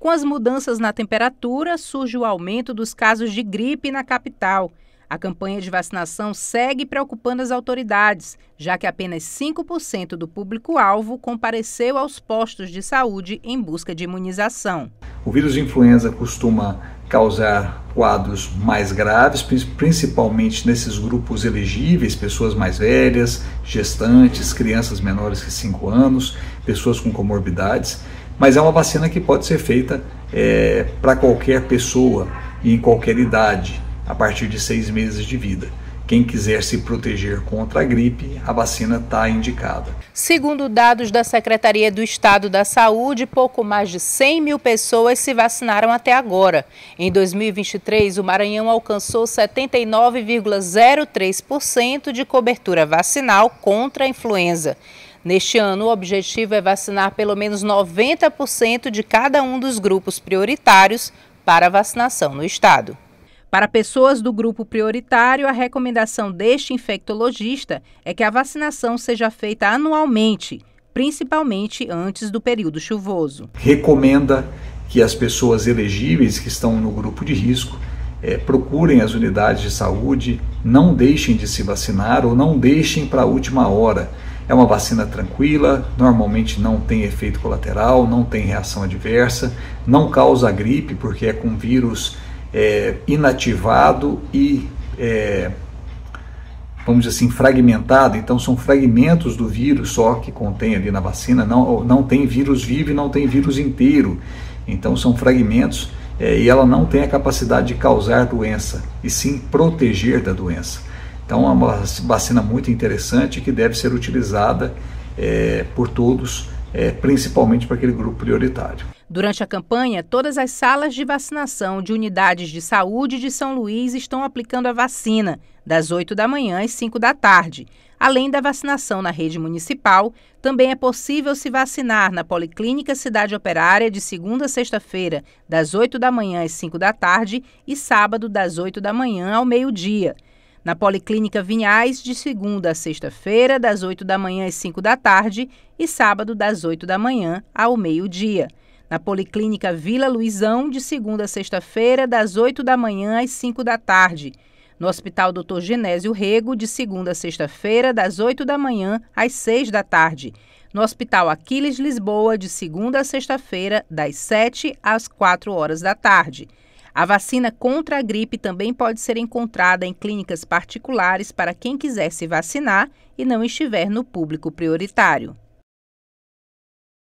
Com as mudanças na temperatura, surge o aumento dos casos de gripe na capital. A campanha de vacinação segue preocupando as autoridades, já que apenas 5% do público-alvo compareceu aos postos de saúde em busca de imunização. O vírus de influenza costuma causar quadros mais graves, principalmente nesses grupos elegíveis, pessoas mais velhas, gestantes, crianças menores que 5 anos, pessoas com comorbidades mas é uma vacina que pode ser feita é, para qualquer pessoa e em qualquer idade, a partir de seis meses de vida. Quem quiser se proteger contra a gripe, a vacina está indicada. Segundo dados da Secretaria do Estado da Saúde, pouco mais de 100 mil pessoas se vacinaram até agora. Em 2023, o Maranhão alcançou 79,03% de cobertura vacinal contra a influenza. Neste ano, o objetivo é vacinar pelo menos 90% de cada um dos grupos prioritários para vacinação no estado. Para pessoas do grupo prioritário, a recomendação deste infectologista é que a vacinação seja feita anualmente, principalmente antes do período chuvoso. Recomenda que as pessoas elegíveis que estão no grupo de risco é, procurem as unidades de saúde, não deixem de se vacinar ou não deixem para a última hora. É uma vacina tranquila, normalmente não tem efeito colateral, não tem reação adversa, não causa gripe, porque é com vírus é, inativado e, é, vamos dizer assim, fragmentado. Então, são fragmentos do vírus só que contém ali na vacina, não, não tem vírus vivo e não tem vírus inteiro. Então, são fragmentos é, e ela não tem a capacidade de causar doença, e sim proteger da doença. Então, é uma vacina muito interessante que deve ser utilizada é, por todos, é, principalmente para aquele grupo prioritário. Durante a campanha, todas as salas de vacinação de unidades de saúde de São Luís estão aplicando a vacina, das 8 da manhã às 5 da tarde. Além da vacinação na rede municipal, também é possível se vacinar na Policlínica Cidade Operária de segunda a sexta-feira, das 8 da manhã às 5 da tarde e sábado das 8 da manhã ao meio-dia na Policlínica Vinhais, de segunda a sexta-feira, das 8 da manhã às 5 da tarde e sábado, das 8 da manhã ao meio-dia. Na Policlínica Vila Luizão, de segunda a sexta-feira, das 8 da manhã às 5 da tarde. No Hospital Dr. Genésio Rego, de segunda a sexta-feira, das 8 da manhã às 6 da tarde. No Hospital Aquiles Lisboa, de segunda a sexta-feira, das 7 às 4 horas da tarde a vacina contra a gripe também pode ser encontrada em clínicas particulares para quem quiser se vacinar e não estiver no público prioritário.